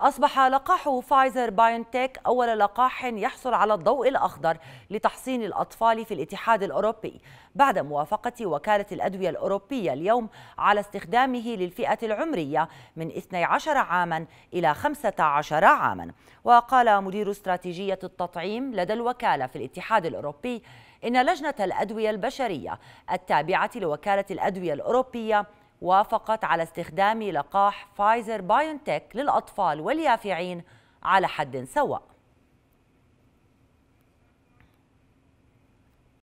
أصبح لقاح فايزر باينتك أول لقاح يحصل على الضوء الأخضر لتحصين الأطفال في الاتحاد الأوروبي بعد موافقة وكالة الأدوية الأوروبية اليوم على استخدامه للفئة العمرية من 12 عاما إلى 15 عاما وقال مدير استراتيجية التطعيم لدى الوكالة في الاتحاد الأوروبي إن لجنة الأدوية البشرية التابعة لوكالة الأدوية الأوروبية وافقت على استخدام لقاح فايزر بايونتك للأطفال واليافعين على حد سواء